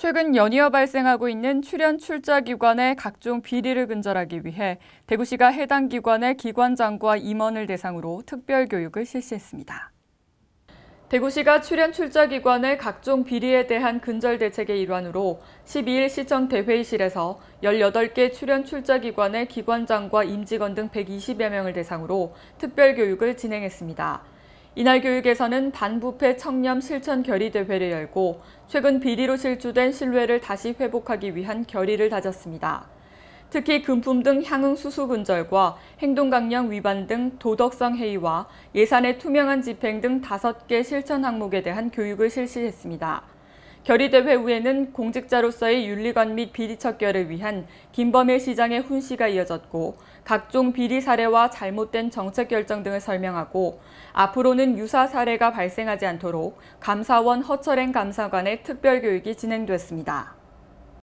최근 연이어 발생하고 있는 출연 출자 기관의 각종 비리를 근절하기 위해 대구시가 해당 기관의 기관장과 임원을 대상으로 특별 교육을 실시했습니다. 대구시가 출연 출자 기관의 각종 비리에 대한 근절 대책의 일환으로 12일 시청 대회의실에서 18개 출연 출자 기관의 기관장과 임직원 등 120여 명을 대상으로 특별 교육을 진행했습니다. 이날 교육에서는 반부패 청렴 실천 결의 대회를 열고 최근 비리로 실추된 신뢰를 다시 회복하기 위한 결의를 다졌습니다. 특히 금품 등 향응 수수 근절과 행동 강령 위반 등 도덕성 해이와 예산의 투명한 집행 등 다섯 개 실천 항목에 대한 교육을 실시했습니다. 결의대회 후에는 공직자로서의 윤리관 및 비리 척결을 위한 김범일 시장의 훈시가 이어졌고 각종 비리 사례와 잘못된 정책 결정 등을 설명하고 앞으로는 유사 사례가 발생하지 않도록 감사원 허철행 감사관의 특별교육이 진행됐습니다.